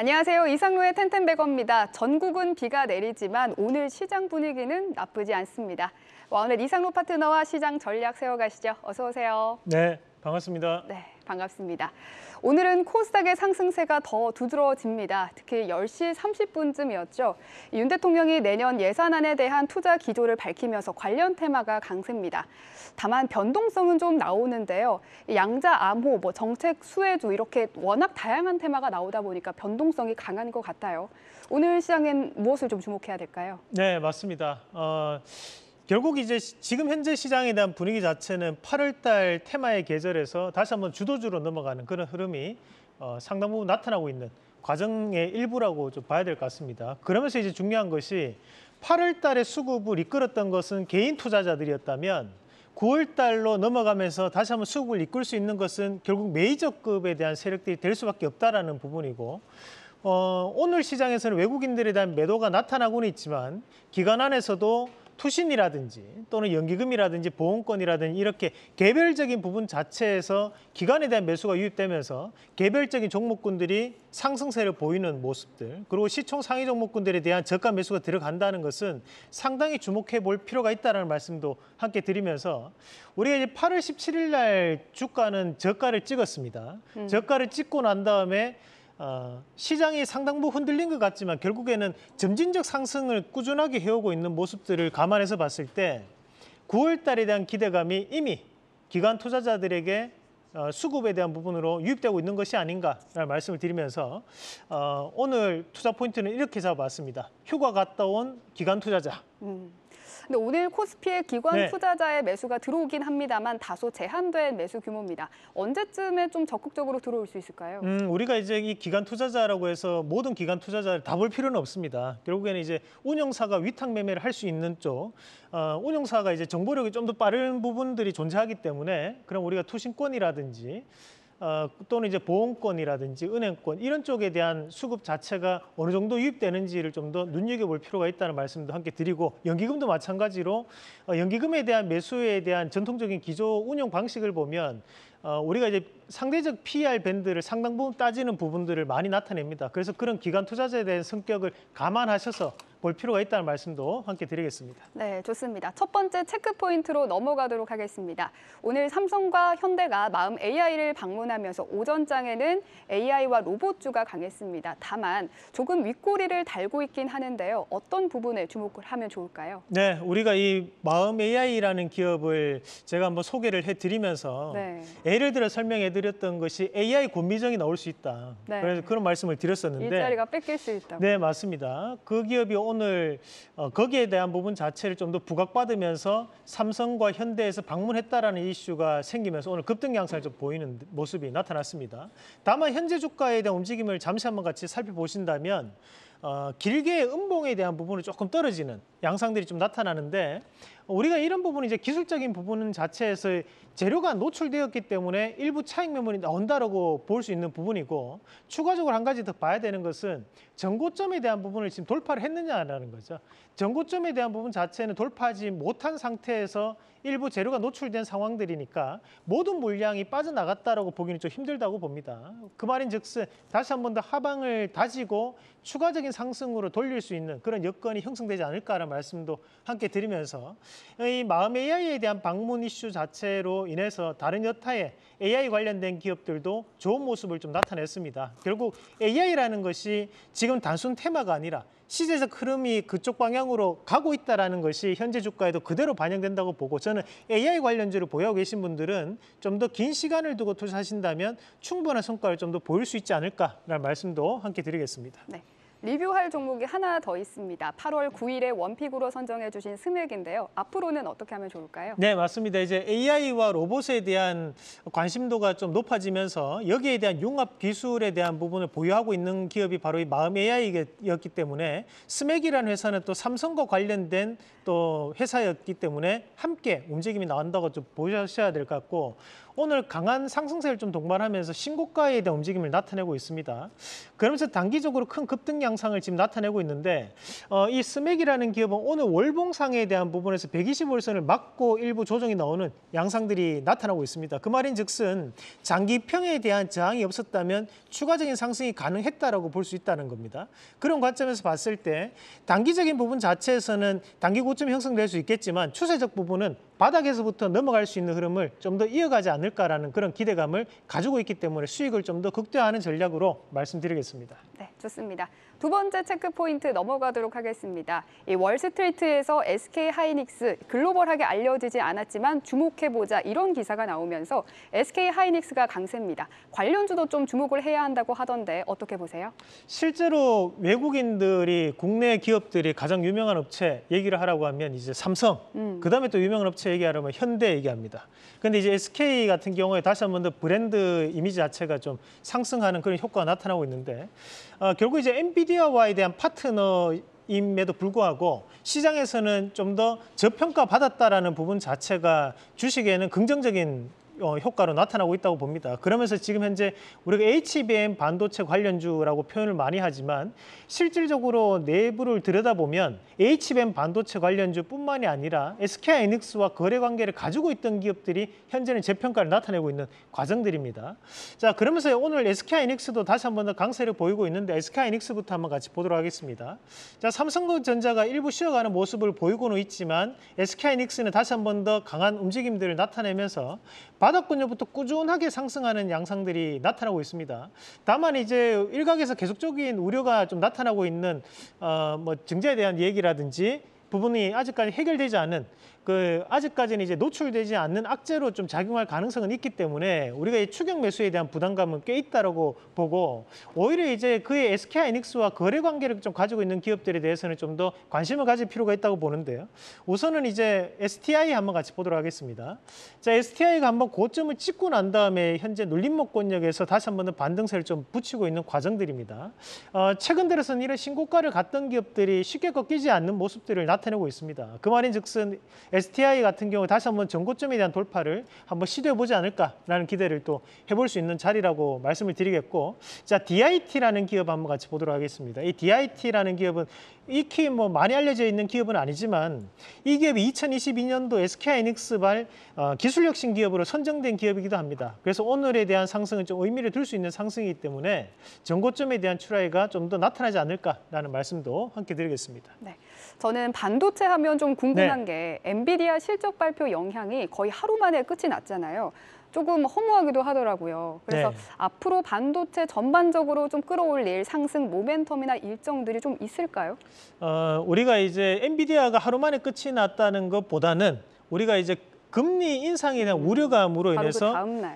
안녕하세요. 이상루의 텐텐백어입니다. 전국은 비가 내리지만 오늘 시장 분위기는 나쁘지 않습니다. 와, 오늘 이상루 파트너와 시장 전략 세워가시죠. 어서 오세요. 네, 반갑습니다. 네. 반갑습니다. 오늘은 코스닥의 상승세가 더 두드러집니다. 특히 10시 30분쯤이었죠. 윤 대통령이 내년 예산안에 대한 투자 기조를 밝히면서 관련 테마가 강세입니다. 다만 변동성은 좀 나오는데요. 양자 암호, 뭐 정책 수혜주 이렇게 워낙 다양한 테마가 나오다 보니까 변동성이 강한 것 같아요. 오늘 시장엔 무엇을 좀 주목해야 될까요? 네, 맞습니다. 어... 결국 이제 지금 현재 시장에 대한 분위기 자체는 8월달 테마의 계절에서 다시 한번 주도주로 넘어가는 그런 흐름이 어, 상당 부분 나타나고 있는 과정의 일부라고 좀 봐야 될 것 같습니다. 그러면서 이제 중요한 것이 8월달에 수급을 이끌었던 것은 개인 투자자들이었다면 9월달로 넘어가면서 다시 한번 수급을 이끌 수 있는 것은 결국 메이저급에 대한 세력들이 될 수밖에 없다라는 부분이고 어, 오늘 시장에서는 외국인들에 대한 매도가 나타나고는 있지만 기간 안에서도 투신이라든지 또는 연기금이라든지 보험권이라든지 이렇게 개별적인 부분 자체에서 기관에 대한 매수가 유입되면서 개별적인 종목군들이 상승세를 보이는 모습들 그리고 시총 상위 종목군들에 대한 저가 매수가 들어간다는 것은 상당히 주목해 볼 필요가 있다는 말씀도 함께 드리면서 우리가 이제 8월 17일 날 주가는 저가를 찍었습니다. 음. 저가를 찍고 난 다음에 어, 시장이 상당부 흔들린 것 같지만 결국에는 점진적 상승을 꾸준하게 해오고 있는 모습들을 감안해서 봤을 때 9월 달에 대한 기대감이 이미 기관 투자자들에게 어, 수급에 대한 부분으로 유입되고 있는 것이 아닌가라는 말씀을 드리면서 어, 오늘 투자 포인트는 이렇게 잡아봤습니다. 휴가 갔다 온 기관 투자자. 음. 근데 오늘 코스피에 기관 네. 투자자의 매수가 들어오긴 합니다만 다소 제한된 매수 규모입니다. 언제쯤에 좀 적극적으로 들어올 수 있을까요? 음, 우리가 이제 이 기관 투자자라고 해서 모든 기관 투자자를 다 볼 필요는 없습니다. 결국에는 이제 운영사가 위탁 매매를 할 수 있는 쪽, 어, 운영사가 이제 정보력이 좀 더 빠른 부분들이 존재하기 때문에 그럼 우리가 투신권이라든지 어, 또는 이제 보험권이라든지 은행권 이런 쪽에 대한 수급 자체가 어느 정도 유입되는지를 좀 더 눈여겨볼 필요가 있다는 말씀도 함께 드리고 연기금도 마찬가지로 어, 연기금에 대한 매수에 대한 전통적인 기조 운영 방식을 보면 어, 우리가 이제 상대적 p r 밴드를 상당 부분 따지는 부분들을 많이 나타냅니다. 그래서 그런 기관 투자자에 대한 성격을 감안하셔서 볼 필요가 있다는 말씀도 함께 드리겠습니다. 네, 좋습니다. 첫 번째 체크 포인트로 넘어가도록 하겠습니다. 오늘 삼성과 현대가 마음 AI를 방문하면서 오전장에는 AI와 로봇주가 강했습니다. 다만 조금 윗꼬리를 달고 있긴 하는데요. 어떤 부분에 주목을 하면 좋을까요? 네, 우리가 이 마음 AI라는 기업을 제가 한번 소개를 해드리면서 네. 예를 들어 설명해드렸던 것이 AI 곤미정이 나올 수 있다. 네. 그래서 그런 말씀을 드렸었는데 일자리가 뺏길 수 있다. 네, 맞습니다. 그 기업이 오늘 어, 거기에 대한 부분 자체를 좀 더 부각받으면서 삼성과 현대에서 방문했다라는 이슈가 생기면서 오늘 급등 양상을 좀 보이는 모습이 나타났습니다. 다만 현재 주가에 대한 움직임을 잠시 한번 같이 살펴보신다면 어, 길게 음봉에 대한 부분은 조금 떨어지는 양상들이 좀 나타나는데 우리가 이런 부분 이제 기술적인 부분 자체에서 재료가 노출되었기 때문에 일부 차익 매물이 나온다라고 볼 수 있는 부분이고 추가적으로 한 가지 더 봐야 되는 것은 전고점에 대한 부분을 지금 돌파를 했느냐라는 거죠. 전고점에 대한 부분 자체는 돌파하지 못한 상태에서 일부 재료가 노출된 상황들이니까 모든 물량이 빠져나갔다라고 보기는 좀 힘들다고 봅니다. 그 말인즉슨 다시 한 번 더 하방을 다지고 추가적인 상승으로 돌릴 수 있는 그런 여건이 형성되지 않을까라는 말씀도 함께 드리면서 이 마음의 AI에 대한 방문 이슈 자체로 인해서 다른 여타의 AI 관련된 기업들도 좋은 모습을 좀 나타냈습니다. 결국 AI라는 것이 지금 단순 테마가 아니라 시세적 흐름이 그쪽 방향으로 가고 있다는 것이 현재 주가에도 그대로 반영된다고 보고 저는 AI 관련주를 보유하고 계신 분들은 좀 더 긴 시간을 두고 투자하신다면 충분한 성과를 좀 더 보일 수 있지 않을까라는 말씀도 함께 드리겠습니다. 네. 리뷰할 종목이 하나 더 있습니다. 8월 9일에 원픽으로 선정해 주신 스맥인데요. 앞으로는 어떻게 하면 좋을까요? 네, 맞습니다. 이제 AI와 로봇에 대한 관심도가 좀 높아지면서 여기에 대한 융합 기술에 대한 부분을 보유하고 있는 기업이 바로 이 마음 AI였기 때문에 스맥이라는 회사는 또 삼성과 관련된 또 회사였기 때문에 함께 움직임이 나온다고 좀 보셔야 될 것 같고 오늘 강한 상승세를 좀 동반하면서 신고가에 대한 움직임을 나타내고 있습니다. 그러면서 단기적으로 큰 급등량 양상을 지금 나타내고 있는데 어, 이 스맥이라는 기업은 오늘 월봉상에 대한 부분에서 125일선을 막고 일부 조정이 나오는 양상들이 나타나고 있습니다. 그 말인즉슨 장기평에 대한 저항이 없었다면 추가적인 상승이 가능했다라고 볼 수 있다는 겁니다. 그런 관점에서 봤을 때 단기적인 부분 자체에서는 단기 고점이 형성될 수 있겠지만 추세적 부분은 바닥에서부터 넘어갈 수 있는 흐름을 좀 더 이어가지 않을까라는 그런 기대감을 가지고 있기 때문에 수익을 좀 더 극대화하는 전략으로 말씀드리겠습니다. 네, 좋습니다. 두 번째 체크 포인트 넘어가도록 하겠습니다. 이 월스트리트에서 SK 하이닉스 글로벌하게 알려지지 않았지만 주목해 보자 이런 기사가 나오면서 SK 하이닉스가 강세입니다. 관련주도 좀 주목을 해야 한다고 하던데 어떻게 보세요? 실제로 외국인들이 국내 기업들이 가장 유명한 업체 얘기를 하라고 하면 이제 삼성, 음. 그다음에 또 유명한 업체 뭉개서 얘기하려면 현대 얘기합니다. 근데 이제 SK 같은 경우에 다시 한번 더 브랜드 이미지 자체가 좀 상승하는 그런 효과가 나타나고 있는데 어, 결국 이제 엔비디아와에 대한 파트너 임에도 불구하고 시장에서는 좀 더 저평가 받았다라는 부분 자체가 주식에는 긍정적인 어, 효과로 나타나고 있다고 봅니다. 그러면서 지금 현재 우리가 HBM 반도체 관련주라고 표현을 많이 하지만 실질적으로 내부를 들여다보면 HBM 반도체 관련주뿐만이 아니라 SK 하이닉스와 거래 관계를 가지고 있던 기업들이 현재는 재평가를 나타내고 있는 과정들입니다. 자, 그러면서 오늘 SK 하이닉스도 다시 한번더 강세를 보이고 있는데 SK 하이닉스부터 한번 같이 보도록 하겠습니다. 자, 삼성전자가 일부 쉬어가는 모습을 보이고는 있지만 SK 하이닉스는 다시 한번 더 강한 움직임들을 나타내면서 반 바닥권유부터 꾸준하게 상승하는 양상들이 나타나고 있습니다. 다만 이제 일각에서 계속적인 우려가 좀 나타나고 있는 어, 뭐 증자에 대한 얘기라든지 부분이 아직까지 해결되지 않은 그 아직까지는 이제 노출되지 않는 악재로 좀 작용할 가능성은 있기 때문에 우리가 이 추격 매수에 대한 부담감은 꽤 있다라고 보고 오히려 이제 그의 SK 하이닉스와 거래 관계를 좀 가지고 있는 기업들에 대해서는 좀 더 관심을 가질 필요가 있다고 보는데요. 우선은 이제 STI 한번 같이 보도록 하겠습니다. 자, STI가 한번 고점을 찍고 난 다음에 현재 눌림목권역에서 다시 한번 반등세를 좀 붙이고 있는 과정들입니다. 어, 최근 들어서는 이런 신고가를 갔던 기업들이 쉽게 꺾이지 않는 모습들을 나 나타내고 있습니다. 그 말인즉슨 STI 같은 경우 다시 한번 전고점에 대한 돌파를 한번 시도해 보지 않을까라는 기대를 또 해볼 수 있는 자리라고 말씀을 드리겠고 자 DIT라는 기업 한번 같이 보도록 하겠습니다. 이 DIT라는 기업은 익히 뭐 많이 알려져 있는 기업은 아니지만 이 기업이 2022년도 SK하이닉스발 어, 기술혁신 기업으로 선정된 기업이기도 합니다. 그래서 오늘에 대한 상승은 좀 의미를 둘 수 있는 상승이기 때문에 전고점에 대한 추라이가 좀 더 나타나지 않을까라는 말씀도 함께 드리겠습니다. 네. 저는 반도체 하면 좀 궁금한 네. 게 엔비디아 실적 발표 영향이 거의 하루 만에 끝이 났잖아요. 조금 허무하기도 하더라고요. 그래서 네. 앞으로 반도체 전반적으로 좀 끌어올릴 상승 모멘텀이나 일정들이 좀 있을까요? 어, 우리가 이제 엔비디아가 하루 만에 끝이 났다는 것보다는 우리가 이제 금리 인상에 대한 우려감으로 그 인해서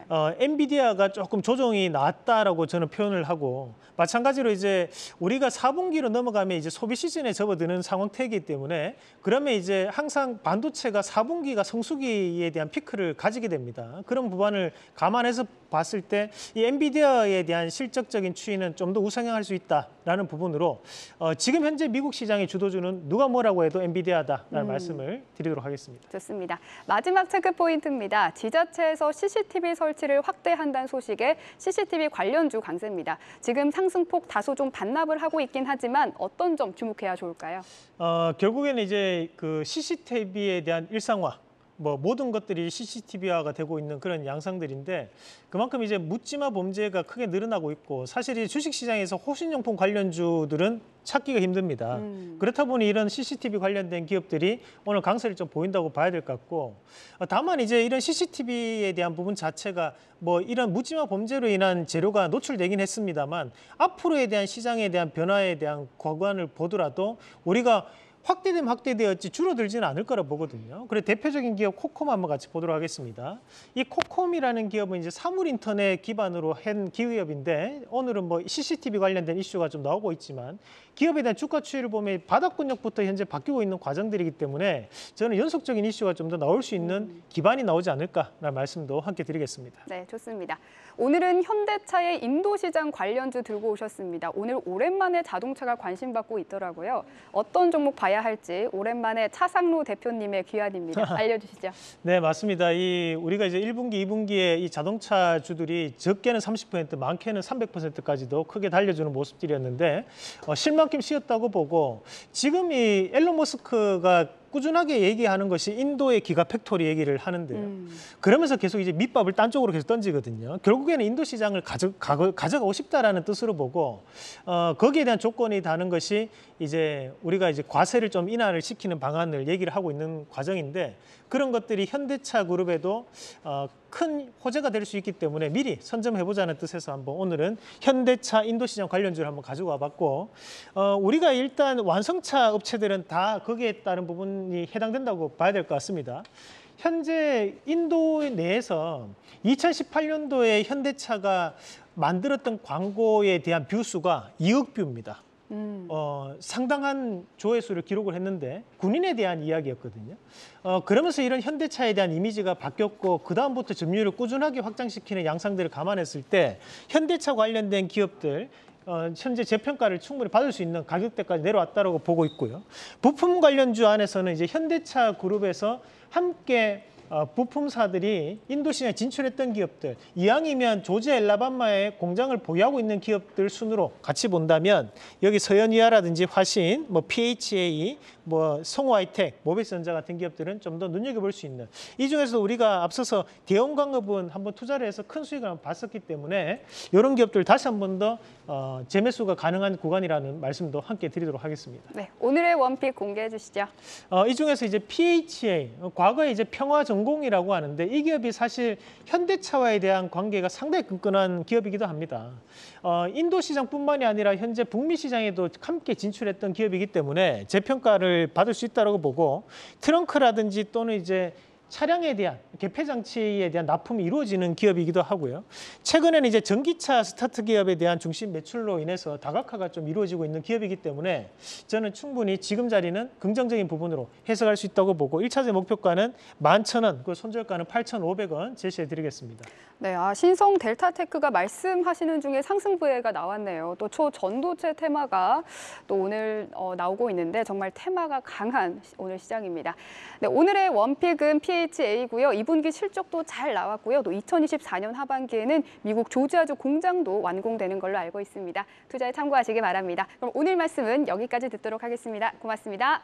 그 어, 엔비디아가 조금 조정이 났다라고 저는 표현을 하고 마찬가지로 이제 우리가 4분기로 넘어가면 이제 소비 시즌에 접어드는 상황태이기 때문에 그러면 이제 항상 반도체가 4분기가 성수기에 대한 피크를 가지게 됩니다. 그런 부분을 감안해서 봤을 때이 엔비디아에 대한 실적적인 추이는 좀 더 우상향할 수 있다라는 부분으로 어, 지금 현재 미국 시장의 주도주는 누가 뭐라고 해도 엔비디아다라는 음. 말씀을 드리도록 하겠습니다. 좋습니다. 마지막 체크 포인트입니다. 지자체에서 CCTV 설치를 확대한다는 소식에 CCTV 관련주 강세입니다. 지금 상승폭 다소 좀 반납을 하고 있긴 하지만 어떤 점 주목해야 좋을까요? 어, 결국에는 이제 그 CCTV에 대한 일상화 뭐 모든 것들이 CCTV화가 되고 있는 그런 양상들인데 그만큼 이제 묻지마 범죄가 크게 늘어나고 있고 사실 이 주식시장에서 호신용품 관련주들은 찾기가 힘듭니다. 음. 그렇다 보니 이런 CCTV 관련된 기업들이 오늘 강세를 좀 보인다고 봐야 될 것 같고 어, 다만 이제 이런 CCTV에 대한 부분 자체가 뭐 이런 묻지마 범죄로 인한 재료가 노출되긴 했습니다만 앞으로에 대한 시장에 대한 변화에 대한 과관을 보더라도 우리가 확대되면 확대되었지 줄어들지는 않을 거라 보거든요. 그래 대표적인 기업 코콤 한번 같이 보도록 하겠습니다. 이 코콤이라는 기업은 이제 사물 인터넷 기반으로 한 기업인데 오늘은 뭐 CCTV 관련된 이슈가 좀 나오고 있지만 기업에 대한 주가 추이를 보면 바닥근력부터 현재 바뀌고 있는 과정들이기 때문에 저는 연속적인 이슈가 좀 더 나올 수 있는 기반이 나오지 않을까라는 말씀도 함께 드리겠습니다. 네, 좋습니다. 오늘은 현대차의 인도시장 관련주 들고 오셨습니다. 오늘 오랜만에 자동차가 관심받고 있더라고요. 어떤 종목 봐야 가야 할지 오랜만에 차상로 대표님의 귀환입니다. 알려주시죠. 네, 맞습니다. 이 우리가 이제 1분기, 2분기에 이 자동차 주들이 적게는 30%, 많게는 300%까지도 크게 달려주는 모습들이었는데 어, 실망큼 쉬었다고 보고 지금 이 앨런 머스크가 꾸준하게 얘기하는 것이 인도의 기가 팩토리 얘기를 하는데요. 음. 그러면서 계속 이제 밑밥을 딴 쪽으로 계속 던지거든요. 결국에는 인도 시장을 가져, 가져, 가 가고 싶다라는 뜻으로 보고 어, 거기에 대한 조건이 다는 것이 이제 우리가 이제 과세를 좀 인하를 시키는 방안을 얘기를 하고 있는 과정인데 그런 것들이 현대차 그룹에도 어, 큰 호재가 될 수 있기 때문에 미리 선점해보자는 뜻에서 한번 오늘은 현대차 인도시장 관련주를 한번 가지고와 봤고 어, 우리가 일단 완성차 업체들은 다 거기에 따른 부분이 해당된다고 봐야 될 것 같습니다. 현재 인도 내에서 2018년도에 현대차가 만들었던 광고에 대한 뷰수가 2억 뷰입니다. 음. 어, 상당한 조회수를 기록을 했는데 군인에 대한 이야기였거든요. 어, 그러면서 이런 현대차에 대한 이미지가 바뀌었고 그 다음부터 점유율을 꾸준하게 확장시키는 양상들을 감안했을 때 현대차 관련된 기업들 어, 현재 재평가를 충분히 받을 수 있는 가격대까지 내려왔다고 보고 있고요. 부품 관련주 안에서는 이제 현대차 그룹에서 함께 어, 부품사들이 인도 시장에 진출했던 기업들, 이왕이면 조지 엘라바마의 공장을 보유하고 있는 기업들 순으로 같이 본다면 여기 서현이화라든지 화신, 뭐 PHA, e, 뭐 성화이텍, 모비스전자 같은 기업들은 좀 더 눈여겨볼 수 있는. 이 중에서 우리가 앞서서 대형 광업은 한번 투자를 해서 큰 수익을 한번 봤었기 때문에 이런 기업들 다시 한번더 어, 재매수가 가능한 구간이라는 말씀도 함께 드리도록 하겠습니다. 네, 오늘의 원픽 공개해 주시죠. 어, 이 중에서 이제 PHA, 과거에 이제 평화정 항공이라고 하는데 이 기업이 사실 현대차와에 대한 관계가 상당히 끈끈한 기업이기도 합니다. 어, 인도 시장뿐만이 아니라 현재 북미 시장에도 함께 진출했던 기업이기 때문에 재평가를 받을 수 있다고 보고 트렁크라든지 또는 이제 차량에 대한 개폐 장치에 대한 납품이 이루어지는 기업이기도 하고요. 최근에는 이제 전기차 스타트 기업에 대한 중심 매출로 인해서 다각화가 좀 이루어지고 있는 기업이기 때문에 저는 충분히 지금 자리는 긍정적인 부분으로 해석할 수 있다고 보고 1차제 목표가는 11,000원, 그 손절가는 8,500원 제시해 드리겠습니다. 네, 아, 신성 델타테크가 말씀하시는 중에 상승 부회가 나왔네요. 또 초전도체 테마가 또 오늘 어, 나오고 있는데 정말 테마가 강한 오늘 시장입니다. 네, 오늘의 원픽은 피해 NHA고요. 2분기 실적도 잘 나왔고요. 또 2024년 하반기에는 미국 조지아주 공장도 완공되는 걸로 알고 있습니다. 투자에 참고하시기 바랍니다. 그럼 오늘 말씀은 여기까지 듣도록 하겠습니다. 고맙습니다.